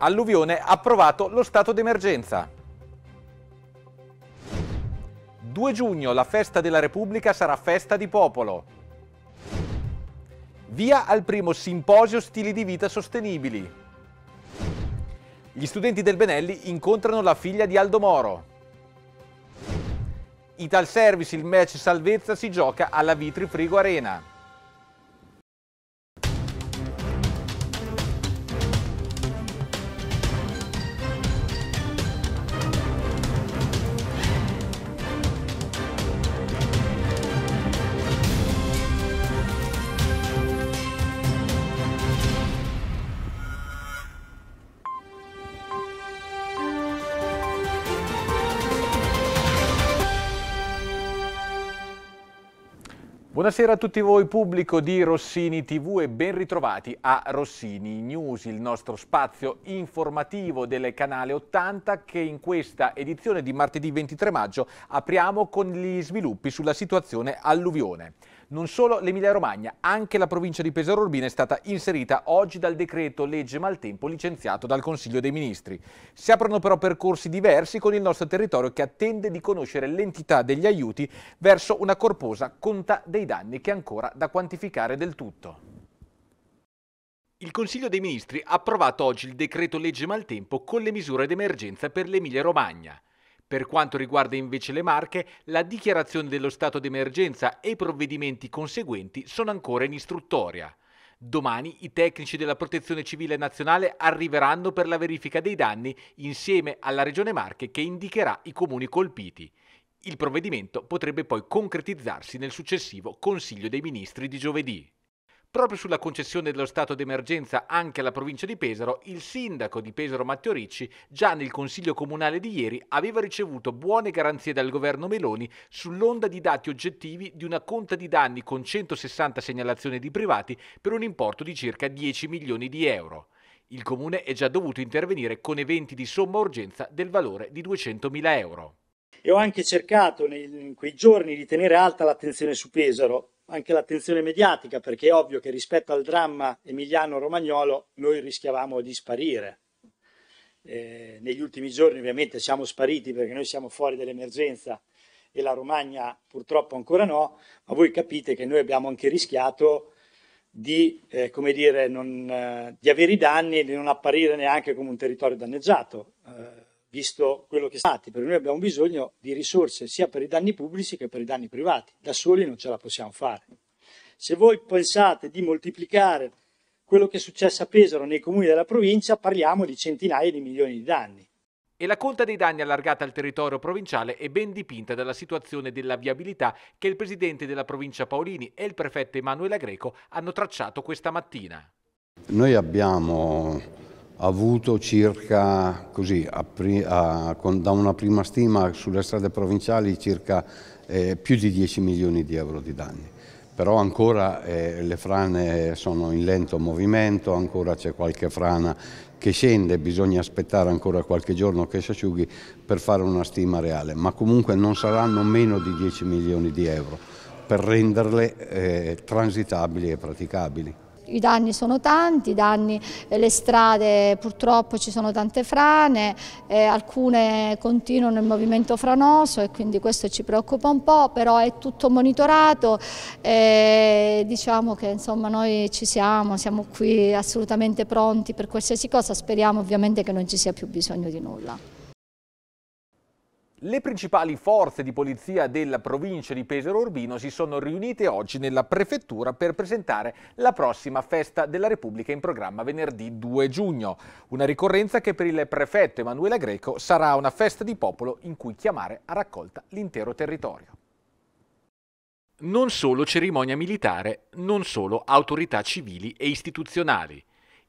Alluvione approvato lo stato d'emergenza. 2 giugno la festa della Repubblica sarà festa di popolo. Via al primo simposio stili di vita sostenibili. Gli studenti del Benelli incontrano la figlia di Aldo Moro. Ital Service il match salvezza si gioca alla Vitri Frigo Arena. Buonasera a tutti voi pubblico di Rossini TV e ben ritrovati a Rossini News, il nostro spazio informativo del canale 80 che in questa edizione di martedì 23 maggio apriamo con gli sviluppi sulla situazione alluvione. Non solo l'Emilia Romagna, anche la provincia di Pesaro Urbina è stata inserita oggi dal decreto legge maltempo licenziato dal Consiglio dei Ministri. Si aprono però percorsi diversi con il nostro territorio che attende di conoscere l'entità degli aiuti verso una corposa conta dei danni che è ancora da quantificare del tutto. Il Consiglio dei Ministri ha approvato oggi il decreto legge maltempo con le misure d'emergenza per l'Emilia Romagna. Per quanto riguarda invece le Marche, la dichiarazione dello stato d'emergenza e i provvedimenti conseguenti sono ancora in istruttoria. Domani i tecnici della Protezione Civile Nazionale arriveranno per la verifica dei danni insieme alla Regione Marche che indicherà i comuni colpiti. Il provvedimento potrebbe poi concretizzarsi nel successivo Consiglio dei Ministri di giovedì. Proprio sulla concessione dello stato d'emergenza anche alla provincia di Pesaro, il sindaco di Pesaro Matteo Ricci già nel consiglio comunale di ieri aveva ricevuto buone garanzie dal governo Meloni sull'onda di dati oggettivi di una conta di danni con 160 segnalazioni di privati per un importo di circa 10 milioni di euro. Il comune è già dovuto intervenire con eventi di somma urgenza del valore di 200 mila euro. E ho anche cercato in quei giorni di tenere alta l'attenzione su Pesaro, anche l'attenzione mediatica, perché è ovvio che rispetto al dramma emiliano-romagnolo noi rischiavamo di sparire. Eh, negli ultimi giorni ovviamente siamo spariti perché noi siamo fuori dall'emergenza e la Romagna purtroppo ancora no, ma voi capite che noi abbiamo anche rischiato di, eh, dire, non, eh, di avere i danni e di non apparire neanche come un territorio danneggiato. Eh, visto quello che è stato, perché noi abbiamo bisogno di risorse sia per i danni pubblici che per i danni privati, da soli non ce la possiamo fare. Se voi pensate di moltiplicare quello che è successo a Pesaro nei comuni della provincia, parliamo di centinaia di milioni di danni. E la conta dei danni allargata al territorio provinciale è ben dipinta dalla situazione della viabilità che il presidente della provincia Paolini e il prefetto Emanuele Greco hanno tracciato questa mattina. Noi abbiamo avuto circa, così, a, a, con, da una prima stima sulle strade provinciali, circa eh, più di 10 milioni di euro di danni. Però ancora eh, le frane sono in lento movimento, ancora c'è qualche frana che scende, bisogna aspettare ancora qualche giorno che si asciughi per fare una stima reale, ma comunque non saranno meno di 10 milioni di euro per renderle eh, transitabili e praticabili. I danni sono tanti, danni, eh, le strade purtroppo ci sono tante frane, eh, alcune continuano il movimento franoso e quindi questo ci preoccupa un po', però è tutto monitorato e eh, diciamo che insomma noi ci siamo, siamo qui assolutamente pronti per qualsiasi cosa, speriamo ovviamente che non ci sia più bisogno di nulla. Le principali forze di polizia della provincia di Pesaro Urbino si sono riunite oggi nella prefettura per presentare la prossima festa della Repubblica in programma venerdì 2 giugno. Una ricorrenza che per il prefetto Emanuele Greco sarà una festa di popolo in cui chiamare a raccolta l'intero territorio. Non solo cerimonia militare, non solo autorità civili e istituzionali.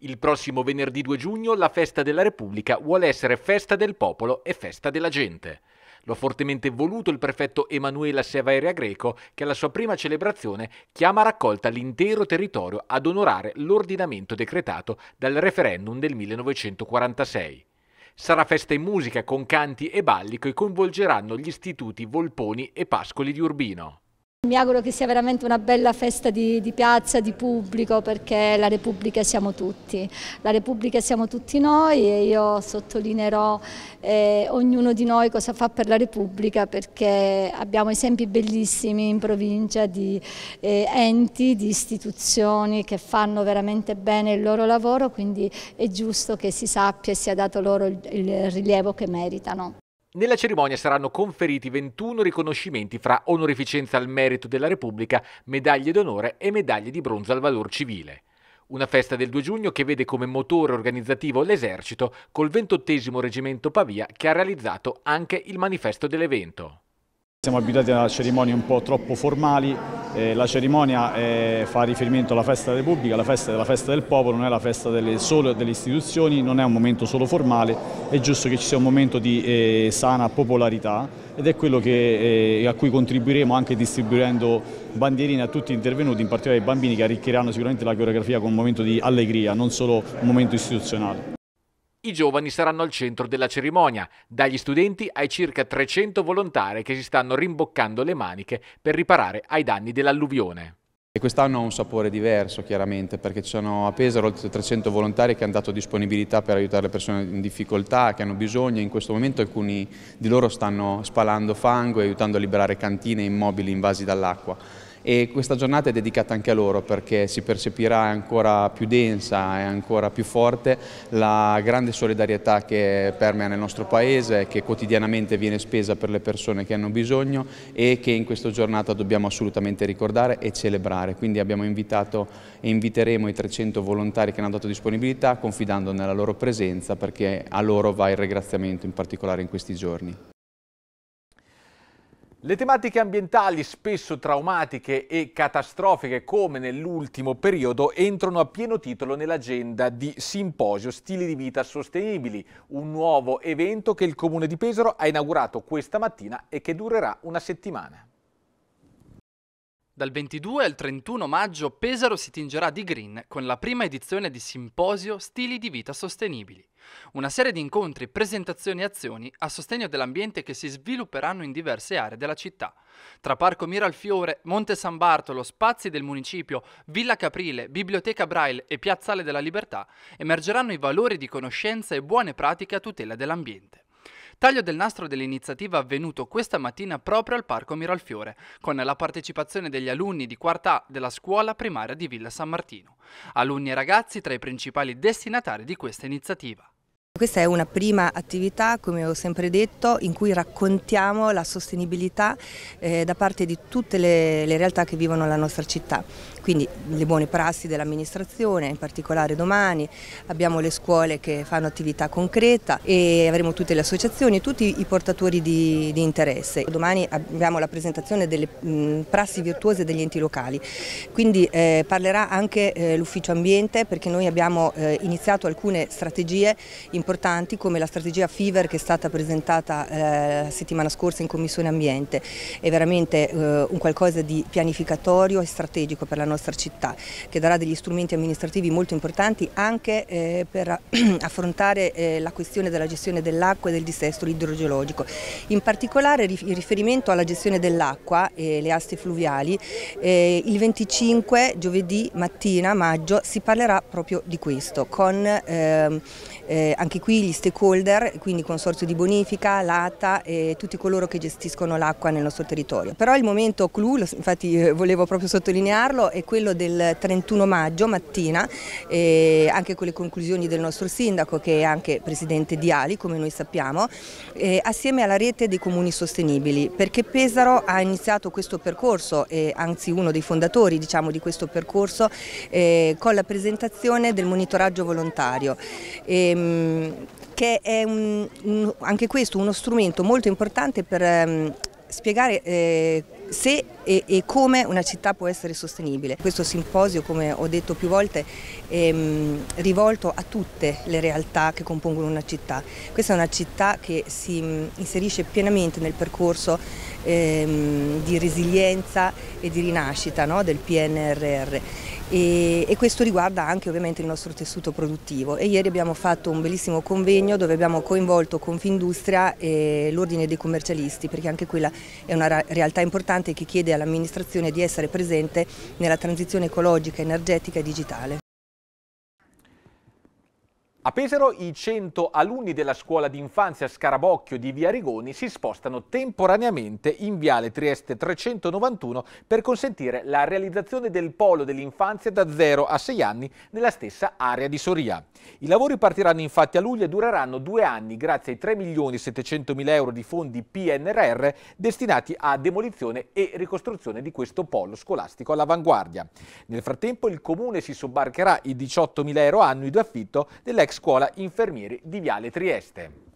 Il prossimo venerdì 2 giugno la Festa della Repubblica vuole essere festa del popolo e festa della gente. Lo ha fortemente voluto il prefetto Emanuela Severia Greco che alla sua prima celebrazione chiama a raccolta l'intero territorio ad onorare l'ordinamento decretato dal referendum del 1946. Sarà festa in musica con canti e balli che coinvolgeranno gli istituti Volponi e Pascoli di Urbino. Mi auguro che sia veramente una bella festa di, di, piazza, di pubblico, perché la Repubblica siamo tutti. La Repubblica siamo tutti noi e io sottolineerò eh, ognuno di noi cosa fa per la Repubblica, perché abbiamo esempi bellissimi in provincia di eh, enti, di istituzioni che fanno veramente bene il loro lavoro, quindi è giusto che si sappia e sia dato loro il, il rilievo che meritano. Nella cerimonia saranno conferiti 21 riconoscimenti fra onorificenza al merito della Repubblica, medaglie d'onore e medaglie di bronzo al valor civile. Una festa del 2 giugno che vede come motore organizzativo l'esercito col 28 Reggimento Pavia che ha realizzato anche il manifesto dell'evento. Siamo abituati a cerimonie un po' troppo formali, eh, la cerimonia eh, fa riferimento alla festa della Repubblica, la festa della festa del popolo, non è la festa delle, solo delle istituzioni, non è un momento solo formale, è giusto che ci sia un momento di eh, sana popolarità ed è quello che, eh, a cui contribuiremo anche distribuendo bandierine a tutti gli intervenuti, in particolare ai bambini che arricchiranno sicuramente la coreografia con un momento di allegria, non solo un momento istituzionale. I giovani saranno al centro della cerimonia, dagli studenti ai circa 300 volontari che si stanno rimboccando le maniche per riparare ai danni dell'alluvione. Quest'anno ha un sapore diverso chiaramente perché ci sono a Pesaro oltre 300 volontari che hanno dato disponibilità per aiutare le persone in difficoltà, che hanno bisogno, in questo momento alcuni di loro stanno spalando fango e aiutando a liberare cantine e immobili invasi dall'acqua e questa giornata è dedicata anche a loro perché si percepirà ancora più densa e ancora più forte la grande solidarietà che permea nel nostro Paese, che quotidianamente viene spesa per le persone che hanno bisogno e che in questa giornata dobbiamo assolutamente ricordare e celebrare. Quindi abbiamo invitato e inviteremo i 300 volontari che hanno dato disponibilità confidando nella loro presenza perché a loro va il ringraziamento in particolare in questi giorni. Le tematiche ambientali, spesso traumatiche e catastrofiche come nell'ultimo periodo, entrano a pieno titolo nell'agenda di Simposio Stili di Vita Sostenibili, un nuovo evento che il Comune di Pesaro ha inaugurato questa mattina e che durerà una settimana. Dal 22 al 31 maggio Pesaro si tingerà di green con la prima edizione di Simposio Stili di vita sostenibili, una serie di incontri, presentazioni e azioni a sostegno dell'ambiente che si svilupperanno in diverse aree della città, tra Parco Miralfiore, Monte San Bartolo, spazi del municipio, Villa Caprile, Biblioteca Braille e Piazzale della Libertà, emergeranno i valori di conoscenza e buone pratiche a tutela dell'ambiente. Taglio del nastro dell'iniziativa avvenuto questa mattina proprio al Parco Miralfiore, con la partecipazione degli alunni di quarta A della scuola primaria di Villa San Martino. Alunni e ragazzi tra i principali destinatari di questa iniziativa. Questa è una prima attività, come ho sempre detto, in cui raccontiamo la sostenibilità eh, da parte di tutte le, le realtà che vivono la nostra città quindi le buone prassi dell'amministrazione, in particolare domani abbiamo le scuole che fanno attività concreta e avremo tutte le associazioni, tutti i portatori di, di interesse. Domani abbiamo la presentazione delle mh, prassi virtuose degli enti locali, quindi eh, parlerà anche eh, l'ufficio ambiente perché noi abbiamo eh, iniziato alcune strategie importanti come la strategia FIVER che è stata presentata eh, la settimana scorsa in Commissione Ambiente, è veramente eh, un qualcosa di pianificatorio e strategico per la nostra nostra città, che darà degli strumenti amministrativi molto importanti anche eh, per affrontare eh, la questione della gestione dell'acqua e del dissesto idrogeologico. In particolare in riferimento alla gestione dell'acqua e le aste fluviali, eh, il 25 giovedì mattina, maggio, si parlerà proprio di questo, con ehm, eh, anche qui gli stakeholder, quindi Consorzio di Bonifica, l'ATA e tutti coloro che gestiscono l'acqua nel nostro territorio. Però il momento clou, infatti eh, volevo proprio sottolinearlo, è quello del 31 maggio mattina, eh, anche con le conclusioni del nostro sindaco che è anche presidente di Ali, come noi sappiamo, eh, assieme alla rete dei comuni sostenibili, perché Pesaro ha iniziato questo percorso, eh, anzi uno dei fondatori diciamo, di questo percorso, eh, con la presentazione del monitoraggio volontario. Ehm, che è un, un, anche questo uno strumento molto importante per um, spiegare eh, se e, e, come una città può essere sostenibile. Questo simposio, come ho detto più volte, è ehm, rivolto a tutte le realtà che compongono una città. Questa è una città che si mm, inserisce pienamente nel percorso ehm, di resilienza e di rinascita no? del PNRR e, e, questo riguarda anche ovviamente il nostro tessuto produttivo e ieri abbiamo fatto un bellissimo convegno dove abbiamo coinvolto Confindustria e l'Ordine dei commercialisti perché anche quella è una realtà importante che chiede all'amministrazione di essere presente nella transizione ecologica, energetica e digitale. A Pesaro i 100 alunni della scuola d'infanzia Scarabocchio di Via Rigoni si spostano temporaneamente in Viale Trieste 391 per consentire la realizzazione del polo dell'infanzia da 0 a 6 anni nella stessa area di Soria. I lavori partiranno infatti a luglio e dureranno due anni grazie ai 3 milioni 700 mila euro di fondi PNRR destinati a demolizione e ricostruzione di questo polo scolastico all'avanguardia. Nel frattempo il comune si sobbarcherà i 18 mila euro annui d'affitto dell'ex scuola infermieri di Viale Trieste.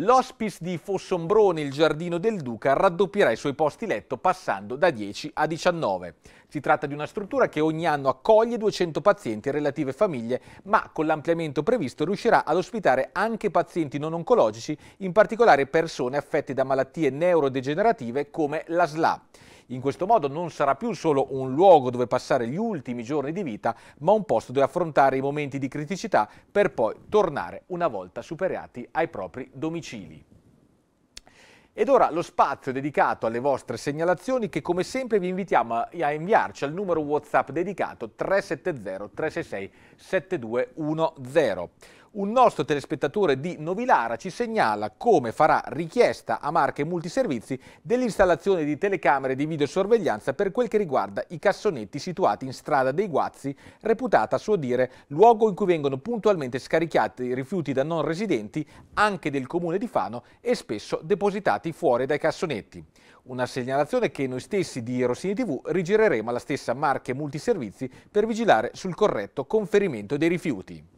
L'hospice di Fossombrone, il Giardino del Duca, raddoppierà i suoi posti letto passando da 10 a 19. Si tratta di una struttura che ogni anno accoglie 200 pazienti e relative famiglie, ma con l'ampliamento previsto riuscirà ad ospitare anche pazienti non oncologici, in particolare persone affette da malattie neurodegenerative come la SLA. In questo modo non sarà più solo un luogo dove passare gli ultimi giorni di vita, ma un posto dove affrontare i momenti di criticità per poi tornare una volta superati ai propri domicili. Ed ora lo spazio dedicato alle vostre segnalazioni che come sempre vi invitiamo a, inviarci al numero WhatsApp dedicato 370 366 7210. Un nostro telespettatore di Novilara ci segnala come farà richiesta a marche multiservizi dell'installazione di telecamere di videosorveglianza per quel che riguarda i cassonetti situati in strada dei Guazzi, reputata a suo dire luogo in cui vengono puntualmente scaricati rifiuti da non residenti anche del comune di Fano e spesso depositati fuori dai cassonetti. Una segnalazione che noi stessi di Rossini TV rigireremo alla stessa marche multiservizi per vigilare sul corretto conferimento dei rifiuti.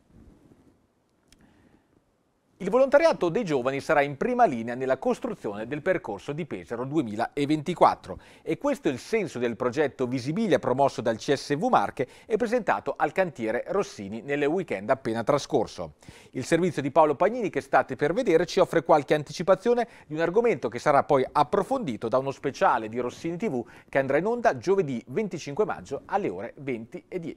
Il volontariato dei giovani sarà in prima linea nella costruzione del percorso di Pesaro 2024 e questo è il senso del progetto Visibilia promosso dal CSV Marche e presentato al cantiere Rossini nel weekend appena trascorso. Il servizio di Paolo Pagnini che state per vedere ci offre qualche anticipazione di un argomento che sarà poi approfondito da uno speciale di Rossini TV che andrà in onda giovedì 25 maggio alle ore 20.10.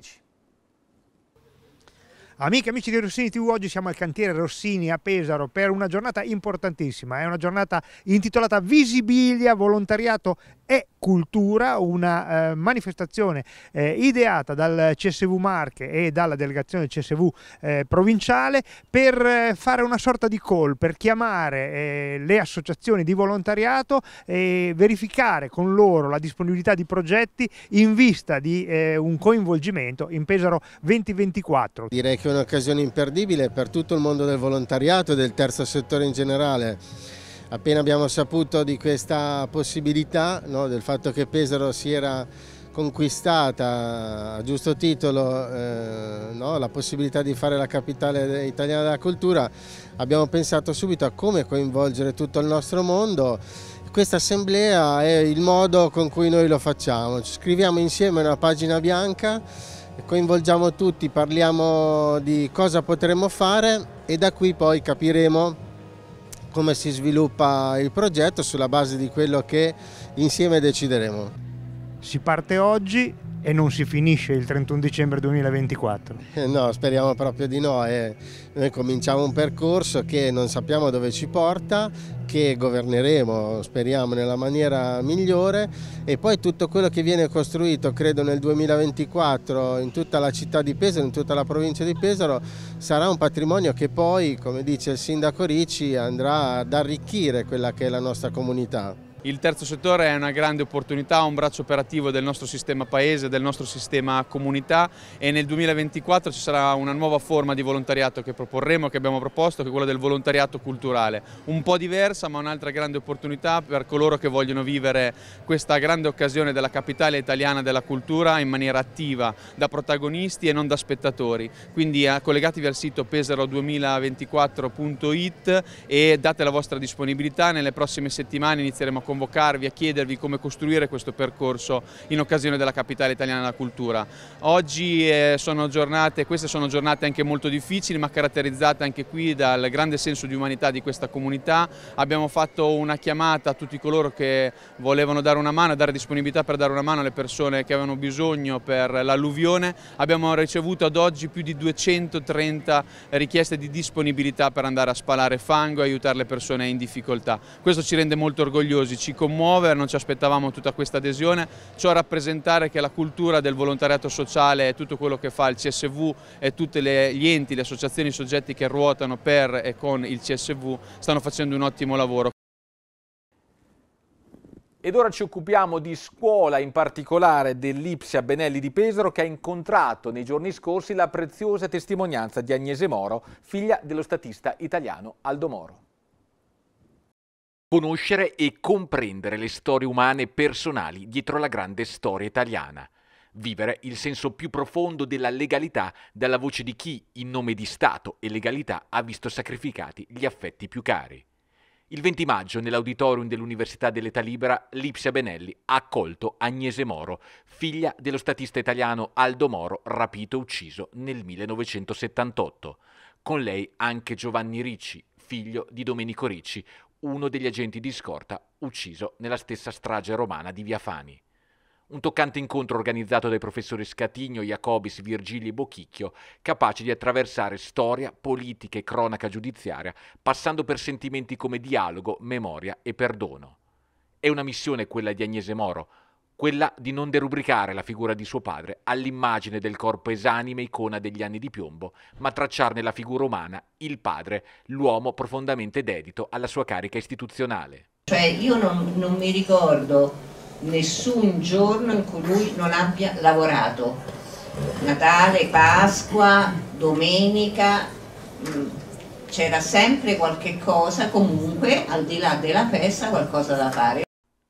Amiche e amici di Rossini TV, oggi siamo al cantiere Rossini a Pesaro per una giornata importantissima, è una giornata intitolata Visibilia, volontariato e cultura, una eh, manifestazione eh, ideata dal CSV Marche e dalla delegazione CSV eh, provinciale per eh, fare una sorta di call, per chiamare eh, le associazioni di volontariato e verificare con loro la disponibilità di progetti in vista di eh, un coinvolgimento in Pesaro 2024. Direi che un'occasione imperdibile per tutto il mondo del volontariato e del terzo settore in generale. Appena abbiamo saputo di questa possibilità, no, del fatto che Pesaro si era conquistata a giusto titolo eh, no, la possibilità di fare la capitale italiana della cultura, abbiamo pensato subito a come coinvolgere tutto il nostro mondo. Questa assemblea è il modo con cui noi lo facciamo, scriviamo insieme una pagina bianca coinvolgiamo tutti, parliamo di cosa potremo fare e da qui poi capiremo come si sviluppa il progetto sulla base di quello che insieme decideremo. Si parte oggi, e non si finisce il 31 dicembre 2024? Eh, no, speriamo proprio di no. E eh. noi cominciamo un percorso che non sappiamo dove ci porta, che governeremo, speriamo, nella maniera migliore e poi tutto quello che viene costruito, credo nel 2024, in tutta la città di Pesaro, in tutta la provincia di Pesaro, sarà un patrimonio che poi, come dice il sindaco Ricci, andrà ad arricchire quella che è la nostra comunità. Il terzo settore è una grande opportunità, un braccio operativo del nostro sistema paese, del nostro sistema comunità e nel 2024 ci sarà una nuova forma di volontariato che proporremo, che abbiamo proposto, che è quella del volontariato culturale. Un po' diversa ma un'altra grande opportunità per coloro che vogliono vivere questa grande occasione della capitale italiana della cultura in maniera attiva, da protagonisti e non da spettatori. Quindi eh, collegatevi al sito pesaro2024.it e date la vostra disponibilità, nelle prossime settimane inizieremo a convocarvi, a chiedervi come costruire questo percorso in occasione della capitale italiana della cultura. Oggi eh, sono giornate, queste sono giornate anche molto difficili ma caratterizzate anche qui dal grande senso di umanità di questa comunità. Abbiamo fatto una chiamata a tutti coloro che volevano dare una mano, dare disponibilità per dare una mano alle persone che avevano bisogno per l'alluvione. Abbiamo ricevuto ad oggi più di 230 richieste di disponibilità per andare a spalare fango e aiutare le persone in difficoltà. Questo ci rende molto orgogliosi, ci commuove, non ci aspettavamo tutta questa adesione, ciò a rappresentare che la cultura del volontariato sociale è tutto quello che fa il CSV e tutti gli enti, le associazioni, i soggetti che ruotano per e con il CSV stanno facendo un ottimo lavoro. Ed ora ci occupiamo di scuola, in particolare dell'Ipsia Benelli di Pesaro, che ha incontrato nei giorni scorsi la preziosa testimonianza di Agnese Moro, figlia dello statista italiano Aldo Moro. Conoscere e comprendere le storie umane e personali dietro la grande storia italiana. Vivere il senso più profondo della legalità dalla voce di chi, in nome di Stato e legalità, ha visto sacrificati gli affetti più cari. Il 20 maggio, nell'auditorium dell'Università dell'Età Libera, Lipsia Benelli ha accolto Agnese Moro, figlia dello statista italiano Aldo Moro, rapito e ucciso nel 1978. Con lei anche Giovanni Ricci, figlio di Domenico Ricci, uno degli agenti di scorta ucciso nella stessa strage romana di Via Fani. Un toccante incontro organizzato dai professori Scatigno, Jacobis, Virgili e Bocchicchio, capace di attraversare storia, politica e cronaca giudiziaria, passando per sentimenti come dialogo, memoria e perdono. È una missione quella di Agnese Moro, quella di non derubricare la figura di suo padre all'immagine del corpo esanime icona degli anni di piombo, ma tracciarne la figura umana, il padre, l'uomo profondamente dedito alla sua carica istituzionale. Cioè io non, non mi ricordo nessun giorno in cui lui non abbia lavorato, Natale, Pasqua, domenica, mm, c'era sempre qualche cosa, comunque al di là della festa qualcosa da fare.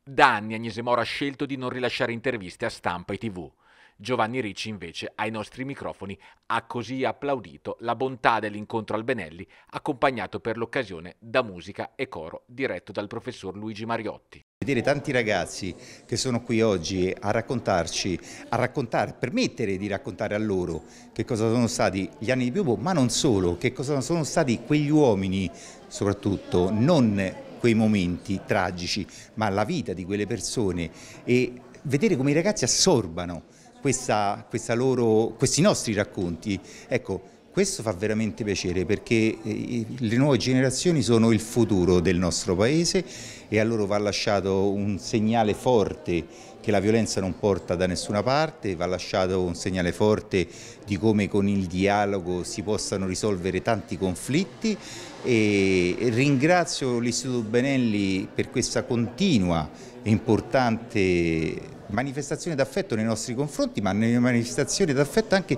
Da anni Agnese Mora ha scelto di non rilasciare interviste a stampa e tv. Giovanni Ricci invece ai nostri microfoni ha così applaudito la bontà dell'incontro al Benelli, accompagnato per l'occasione da musica e coro diretto dal professor Luigi Mariotti. Vedere tanti ragazzi che sono qui oggi a raccontarci, a raccontare, permettere di raccontare a loro che cosa sono stati gli anni di Piombo, ma non solo, che cosa sono stati quegli uomini, soprattutto non quei momenti tragici, ma la vita di quelle persone e vedere come i ragazzi assorbano questa, questa loro, questi nostri racconti. Ecco, questo fa veramente piacere perché eh, le nuove generazioni sono il futuro del nostro paese e a loro va lasciato un segnale forte che la violenza non porta da nessuna parte, va lasciato un segnale forte di come con il dialogo si possano risolvere tanti conflitti e ringrazio l'Istituto Benelli per questa continua e importante manifestazione d'affetto nei nostri confronti, ma manifestazione d'affetto anche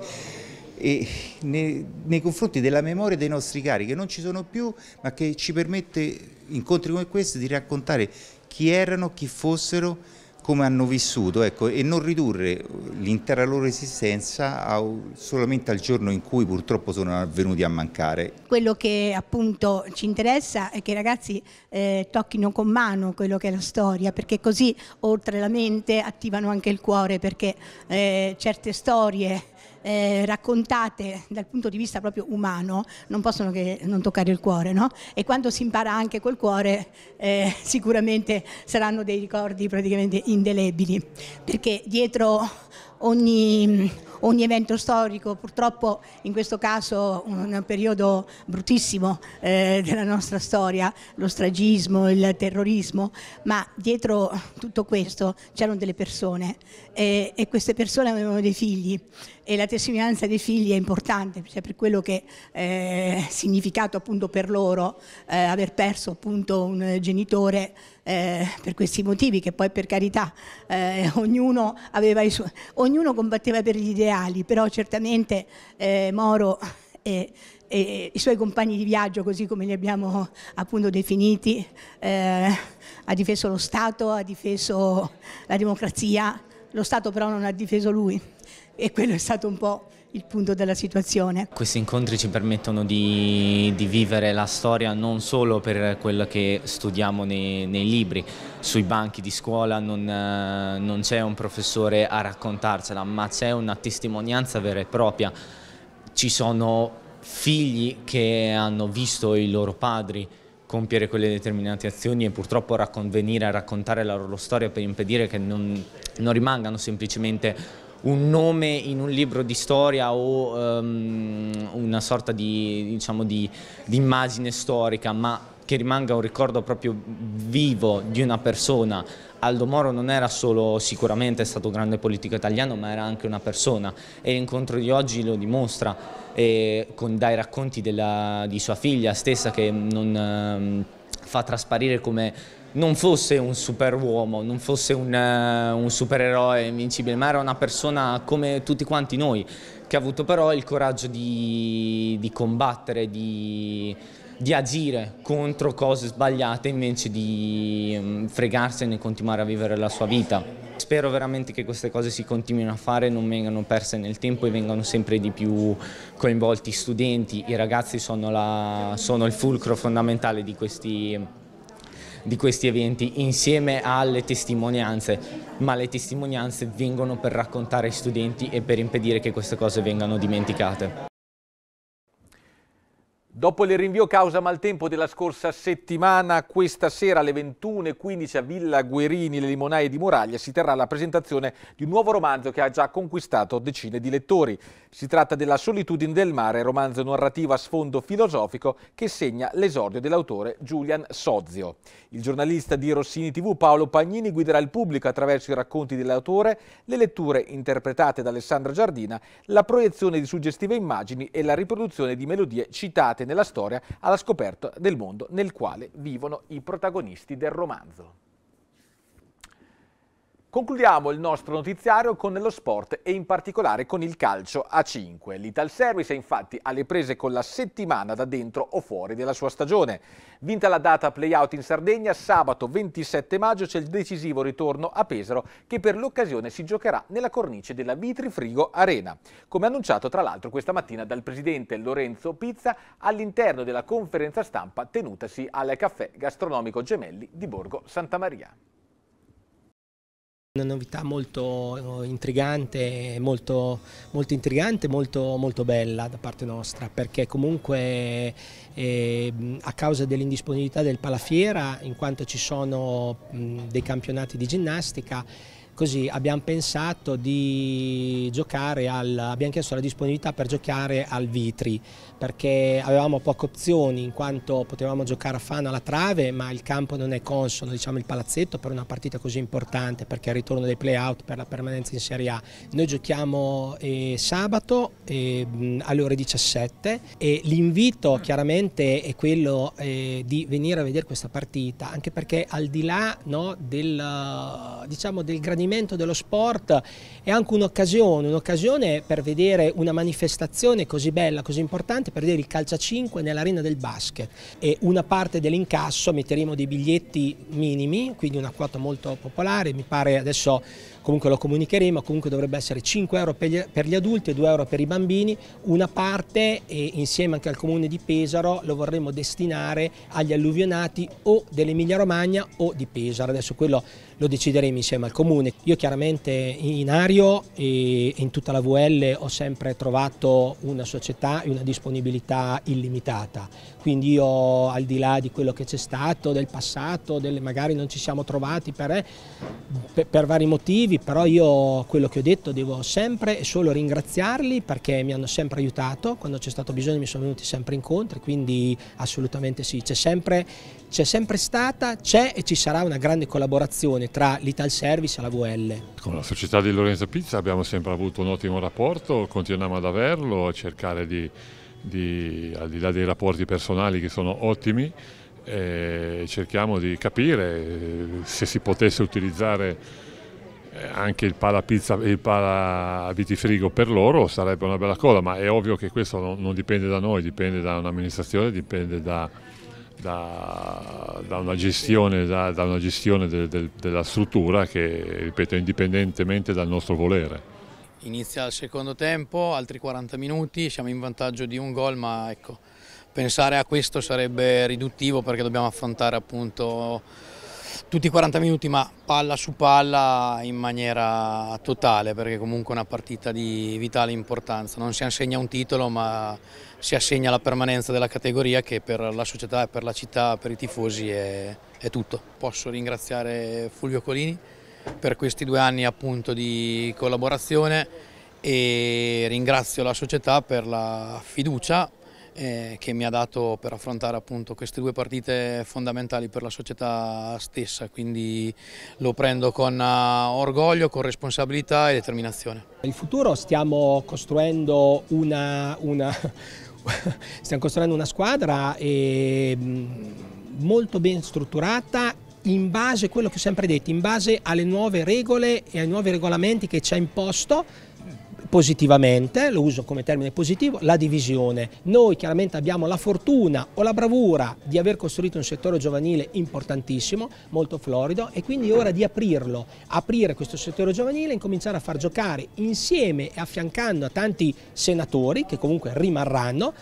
e nei, nei confronti della memoria dei nostri cari che non ci sono più ma che ci permette, incontri come questi, di raccontare chi erano, chi fossero, come hanno vissuto ecco, e non ridurre l'intera loro esistenza a, solamente al giorno in cui purtroppo sono venuti a mancare. Quello che appunto ci interessa è che i ragazzi eh, tocchino con mano quello che è la storia perché così oltre la mente attivano anche il cuore perché eh, certe storie eh, raccontate dal punto di vista proprio umano non possono che non toccare il cuore, no? E quando si impara anche col cuore eh, sicuramente saranno dei ricordi praticamente indelebili, perché dietro ogni, ogni evento storico, purtroppo in questo caso un periodo bruttissimo eh, della nostra storia, lo stragismo, il terrorismo, ma dietro tutto questo c'erano delle persone eh, e queste persone avevano dei figli e la testimonianza dei figli è importante, cioè per quello che è eh, significato appunto per loro eh, aver perso appunto un genitore eh, per questi motivi, che poi per carità eh, ognuno, su- ognuno, combatteva per gli ideali, però certamente eh, Moro e, e, i suoi compagni di viaggio, così come li abbiamo appunto definiti, ha difeso lo Stato, ha difeso la democrazia, lo Stato però non ha difeso lui e quello è stato un po' il punto della situazione. Questi incontri ci permettono di, di vivere la storia non solo per quello che studiamo nei, nei libri, sui banchi di scuola non, eh, non c'è un professore a raccontarcela, ma c'è una testimonianza vera e propria. Ci sono figli che hanno visto i loro padri compiere quelle determinate azioni e purtroppo venire a raccontare la loro storia per impedire che non, non rimangano semplicemente un nome in un libro di storia o um, una sorta di, diciamo, di, di immagine storica, ma che rimanga un ricordo proprio vivo di una persona. Aldo Moro non era solo, sicuramente stato grande politico italiano, ma era anche una persona e l'incontro di oggi lo dimostra e con, dai racconti della, di sua figlia stessa che non eh, fa trasparire come non fosse un superuomo, non fosse un, eh, un supereroe invincibile, ma era una persona come tutti quanti noi, che ha avuto però il coraggio di, di combattere, di, di agire contro cose sbagliate invece di mm, fregarsene e continuare a vivere la sua vita. Spero veramente che queste cose si continuino a fare, non vengano perse nel tempo e vengano sempre di più coinvolti i studenti, i ragazzi sono, la, sono il fulcro fondamentale di questi di questi eventi insieme alle testimonianze, ma le testimonianze vengono per raccontare ai studenti e per impedire che queste cose vengano dimenticate. Dopo il rinvio causa maltempo della scorsa settimana, questa sera alle 21.15 a Villa Guerini, le Limonaie di Muraglia, si terrà la presentazione di un nuovo romanzo che ha già conquistato decine di lettori. Si tratta della Solitudine del mare, romanzo narrativo a sfondo filosofico che segna l'esordio dell'autore Julian Sozio. Il giornalista di Rossini TV Paolo Pagnini guiderà il pubblico attraverso i racconti dell'autore, le letture interpretate da Alessandra Giardina, la proiezione di suggestive immagini e la riproduzione di melodie citate importante nella storia alla scoperta del mondo nel quale vivono i protagonisti del romanzo. Concludiamo il nostro notiziario con lo sport e in particolare con il calcio a 5. L'Ital Service è infatti alle prese con la settimana da dentro o fuori della sua stagione. Vinta la data playout in Sardegna, sabato 27 maggio c'è il decisivo ritorno a Pesaro che per l'occasione si giocherà nella cornice della Vitrifrigo Arena. Come annunciato tra l'altro questa mattina dal presidente Lorenzo Pizza all'interno della conferenza stampa tenutasi al caffè gastronomico Gemelli di Borgo Santa Maria. Una novità molto eh, intrigante, molto, molto intrigante, molto, molto, bella da parte nostra perché comunque eh, a causa dell'indisponibilità del palafiera, in quanto ci sono mh, dei campionati di ginnastica, così abbiamo pensato di giocare al, abbiamo chiesto la disponibilità per giocare al Vitri, perché avevamo poche opzioni in quanto potevamo giocare a Fano alla trave ma il campo non è consono, diciamo il palazzetto per una partita così importante perché è il ritorno dei playout per la permanenza in Serie A. Noi giochiamo eh, sabato eh, alle ore 17 e l'invito mm. chiaramente è quello eh, di venire a vedere questa partita anche perché al di là no, del, diciamo, del gradimento dello sport è anche un'occasione, un'occasione per vedere una manifestazione così bella, così importante per dire il calcio a 5 nell'arena del basket e una parte dell'incasso metteremo dei biglietti minimi, quindi una quota molto popolare, mi pare adesso comunque lo comunicheremo, comunque dovrebbe essere 5 euro per gli, per gli adulti e 2 euro per i bambini, una parte e insieme anche al comune di Pesaro lo vorremmo destinare agli alluvionati o dell'Emilia Romagna o di Pesaro, adesso quello lo decideremo insieme al comune. Io chiaramente in Ario e in tutta la VL ho sempre trovato una società e una disponibilità illimitata quindi io al di là di quello che c'è stato, del passato, del magari non ci siamo trovati per, eh, per, per, vari motivi, però io quello che ho detto devo sempre e solo ringraziarli perché mi hanno sempre aiutato, quando c'è stato bisogno mi sono venuti sempre incontri, quindi assolutamente sì, c'è sempre, sempre, stata, c'è e ci sarà una grande collaborazione tra l'Ital Service e la VL. Con la società di Lorenzo Pizza abbiamo sempre avuto un ottimo rapporto, continuiamo ad averlo, a cercare di di, al di là dei rapporti personali che sono ottimi, eh, cerchiamo di capire eh, se si potesse utilizzare eh, anche il pala pizza e il pala vitifrigo per loro sarebbe una bella cosa, ma è ovvio che questo non, non dipende da noi, dipende da un'amministrazione, dipende da, da, da, una gestione, da, una gestione del, del, della struttura che, ripeto, indipendentemente dal nostro volere. Inizia il secondo tempo, altri 40 minuti, siamo in vantaggio di un gol, ma ecco, pensare a questo sarebbe riduttivo perché dobbiamo affrontare appunto tutti i 40 minuti ma palla su palla in maniera totale perché comunque è una partita di vitale importanza, non si assegna un titolo ma si assegna la permanenza della categoria che per la società, per la città, per i tifosi è, è tutto. Posso ringraziare Fulvio Colini per questi due anni appunto di collaborazione e ringrazio la società per la fiducia eh, che mi ha dato per affrontare appunto queste due partite fondamentali per la società stessa, quindi lo prendo con eh, orgoglio, con responsabilità e determinazione. Il futuro stiamo costruendo una, una, stiamo costruendo una squadra ehm, molto ben strutturata in base, a quello che ho sempre detto, in base alle nuove regole e ai nuovi regolamenti che ci ha imposto positivamente, lo uso come termine positivo, la divisione. Noi chiaramente abbiamo la fortuna o la bravura di aver costruito un settore giovanile importantissimo, molto florido e quindi è ora di aprirlo, aprire questo settore giovanile e incominciare a far giocare insieme e affiancando a tanti senatori che comunque rimarranno,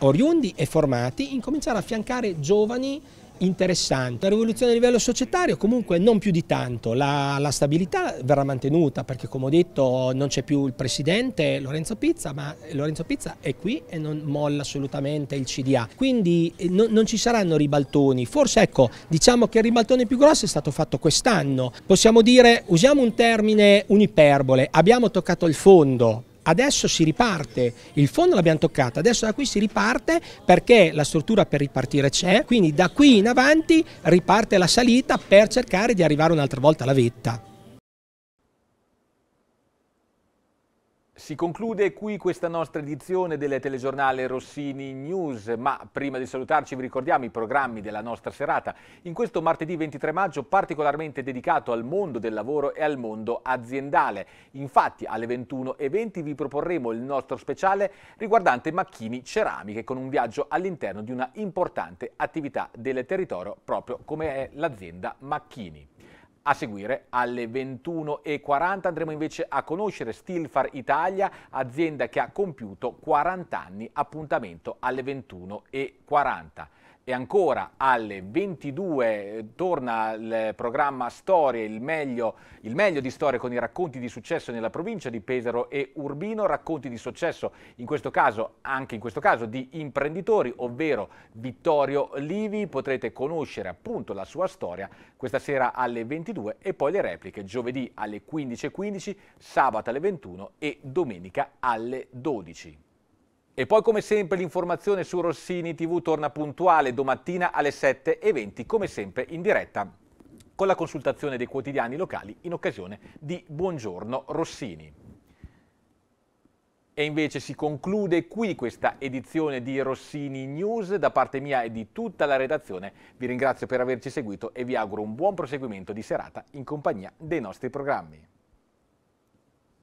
oriundi e formati, incominciare a affiancare giovani interessante. La rivoluzione a livello societario comunque non più di tanto, la, la stabilità verrà mantenuta perché come ho detto non c'è più il presidente Lorenzo Pizza, ma Lorenzo Pizza è qui e non molla assolutamente il CDA, quindi eh, no, non ci saranno ribaltoni, forse ecco diciamo che il ribaltone più grosso è stato fatto quest'anno, possiamo dire usiamo un termine un'iperbole, abbiamo toccato il fondo adesso si riparte, il fondo l'abbiamo toccato, adesso da qui si riparte perché la struttura per ripartire c'è, quindi da qui in avanti riparte la salita per cercare di arrivare un'altra volta alla vetta. Si conclude qui questa nostra edizione del telegiornale Rossini News, ma prima di salutarci vi ricordiamo i programmi della nostra serata. In questo martedì 23 maggio particolarmente dedicato al mondo del lavoro e al mondo aziendale. Infatti alle 21.20 vi proporremo il nostro speciale riguardante macchini ceramiche con un viaggio all'interno di una importante attività del territorio proprio come è l'azienda Macchini. A seguire alle 21.40 andremo invece a conoscere Stilfar Italia, azienda che ha compiuto 40 anni, appuntamento alle 21.40. E ancora alle 22 eh, torna il programma Storie, il meglio, il meglio, di storie con i racconti di successo nella provincia di Pesaro e Urbino, racconti di successo in questo caso, anche in questo caso, di imprenditori, ovvero Vittorio Livi. Potrete conoscere appunto la sua storia questa sera alle 22 e poi le repliche giovedì alle 15.15, sabato alle 21 e domenica alle 12. E poi come sempre l'informazione su Rossini TV torna puntuale domattina alle 7.20, come sempre in diretta con la consultazione dei quotidiani locali in occasione di Buongiorno Rossini. E invece si conclude qui questa edizione di Rossini News. Da parte mia e di tutta la redazione vi ringrazio per averci seguito e vi auguro un buon proseguimento di serata in compagnia dei nostri programmi.